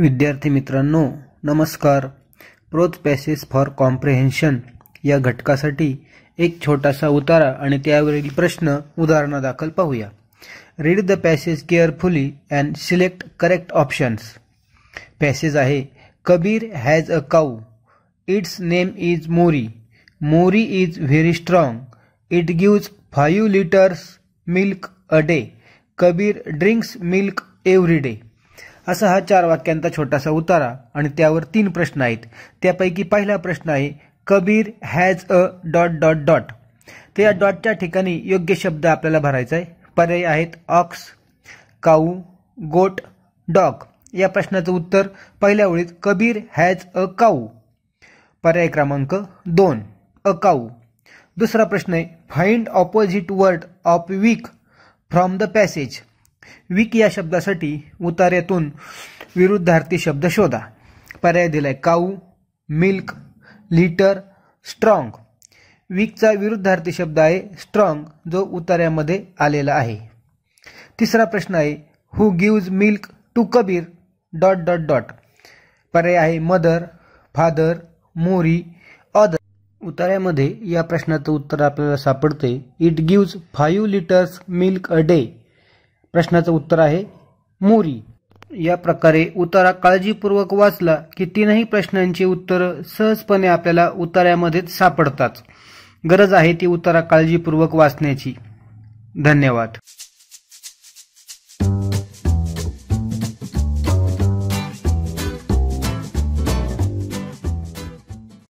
विद्यार्थी मित्रांनो नमस्कार प्रोथ पॅसेस फॉर कॉम्प्रेहेन्शन या घटकासाठी एक छोटासा उतारा आणि त्यावरील प्रश्न उदाहरणादाखल पाहूया read the passage carefully and select correct options passage आहे Kabir has a cow its name is Mori Mori is very strong it gives five litres milk a day Kabir drinks milk every day असा हा चार वाक्यांचा छोटासा उतारा आणि त्यावर तीन प्रश्न आहेत त्यापैकी पहिला प्रश्न आहे Kabir has a dot dot dot तर या डॉटच्या ठिकाणी योग्य शब्द आपल्याला भरायचा आहे पर्याय आहेत ऑक्स काऊ गोट डॉग या प्रश्नाचं उत्तर पहिल्या ओळीत कबीर हॅज अ काऊ पर्याय क्रमांक दोन अ काऊ दुसरा प्रश्न आहे find opposite word of weak from the passage weak या शब्दासाठी उतार्यातून विरुद्धार्थी शब्द शोधा पर्याय दिलाय काऊ मिल्क लिटर स्ट्रॉंग विकचा विरुद्धार्थी शब्द आहे स्ट्रॉंग जो उतार्यामध्ये आलेला आहे तिसरा प्रश्न आहे who gives milk to Kabir dot dot dot पर्याय आहे मदर फादर मोरी अदर उतार्यामध्ये या प्रश्नाचं उत्तर आपल्याला सापडते it gives five litres milk a day प्रश्नाचं उत्तर आहे मोरी या प्रकारे उतारा काळजीपूर्वक वाचला की तीनही प्रश्नांची उत्तरं सहजपणे आपल्याला उतार्यामध्ये सापडतात गरज आहे ती उतारा काळजीपूर्वक वाचण्याची धन्यवाद